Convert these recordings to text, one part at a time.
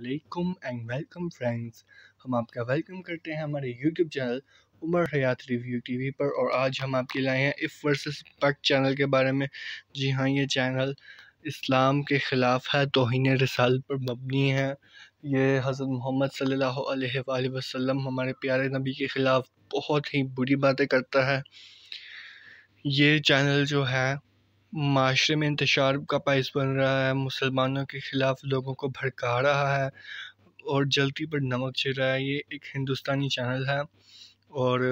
अलैक्म and welcome friends हम आपका welcome करते हैं हमारे YouTube channel Umar Hayat review TV पर और आज हम आपके लाए हैं इफ़ वर्सेस पक चैनल के बारे में जी हाँ ये चैनल इस्लाम के ख़िलाफ़ है तोहन रसाल पर मबनी है ये हज़रत मोहम्मद सल्लल्लाहु अलैहि वसल्लम हमारे प्यारे नबी के ख़िलाफ़ बहुत ही बुरी बातें करता है ये चैनल जो है माशरे में इंतशार का बायस बन रहा है मुसलमानों के ख़िलाफ़ लोगों को भड़का रहा है और जलती पर नमक चिर रहा है ये एक हिंदुस्तानी चैनल है और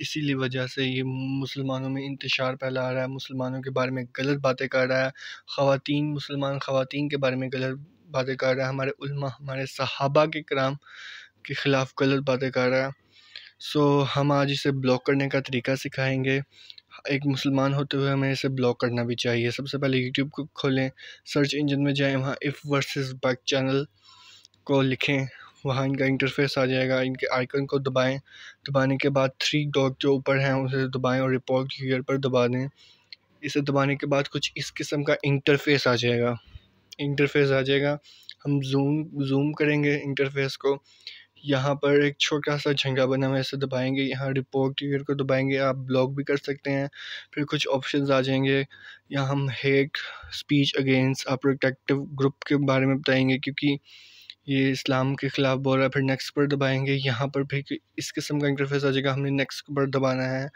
इसीलिए वजह से ये मुसलमानों में इंतशार फैला रहा है मुसलमानों के बारे में गलत बातें कर रहा है ख़वातीन मुसलमान ख़वातीन के बारे में गलत बातें कर रहा है हमारे उल्मा हमारे सहाबा के कराम के ख़िलाफ़ गलत बातें कर रहा है सो हम आज इसे ब्लॉक करने का तरीका सिखाएंगे एक मुसलमान होते हुए हमें इसे ब्लॉक करना भी चाहिए सबसे पहले यूट्यूब को खोलें सर्च इंजन में जाएं वहाँ इफ़ वर्सेस बैक चैनल को लिखें वहाँ इनका इंटरफेस आ जाएगा इनके आइकन को दबाएं दबाने के बाद थ्री डॉट जो ऊपर हैं उसे दबाएं और रिपोर्ट गियर पर दबा दें इसे दबाने के बाद कुछ इस किस्म का इंटरफेस आ जाएगा इंटरफेस आ जाएगा हम जूम जूम करेंगे इंटरफेस को यहाँ पर एक छोटा सा झंडा बना हुआ है इसे दबाएंगे यहाँ रिपोर्ट यूर को दबाएंगे आप ब्लॉक भी कर सकते हैं फिर कुछ ऑप्शंस आ जाएंगे यहाँ हम हेट स्पीच अगेंस्ट आप प्रोटेक्टिव ग्रुप के बारे में बताएंगे क्योंकि ये इस्लाम के ख़िलाफ़ बोल रहा है फिर नेक्स्ट पर दबाएंगे यहाँ पर भी इस किस्म का इंटरफेस आ जाएगा हमने नेक्स्ट पर दबाना है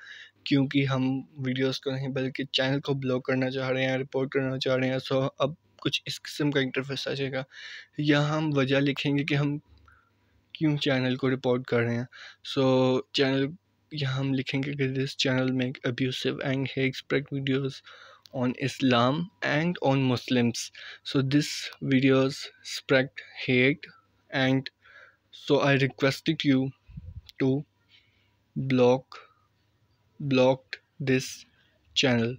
क्योंकि हम वीडियोस को नहीं बल्कि चैनल को ब्लॉक करना चाह रहे हैं रिपोर्ट करना चाह रहे हैं सो अब कुछ इस किस्म का इंटरफेस आ जाएगा यहाँ हम वजह लिखेंगे कि हम क्यों चैनल को रिपोर्ट कर रहे हैं सो चैनल यहाँ हम लिखेंगे कि दिस चैनल में abusive and hate spread videos on Islam and on Muslims so this videos spread hate and so I requested you to block block this channel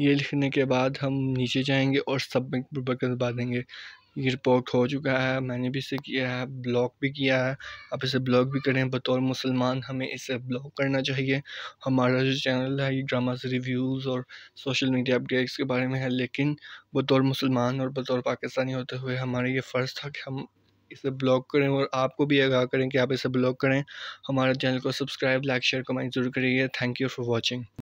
ये लिखने के बाद हम नीचे जाएंगे और सबमिट पर बटन दबा देंगे ये रिपोर्ट हो चुका है मैंने भी इसे किया है ब्लॉक भी किया है आप इसे ब्लॉक भी करें बतौर मुसलमान हमें इसे ब्लॉक करना चाहिए हमारा जो चैनल है ये ड्रामाज रिव्यूज़ और सोशल मीडिया अपडेट्स के बारे में है लेकिन बतौर मुसलमान और बतौर पाकिस्तानी होते हुए हमारा ये फ़र्ज़ था कि हम इसे ब्लॉक करें और आपको भी आगाह करें कि आप इसे ब्लॉक करें हमारे चैनल को सब्सक्राइब लाइक शेयर कमेंट जरूर करिए थैंक यू फॉर वॉचिंग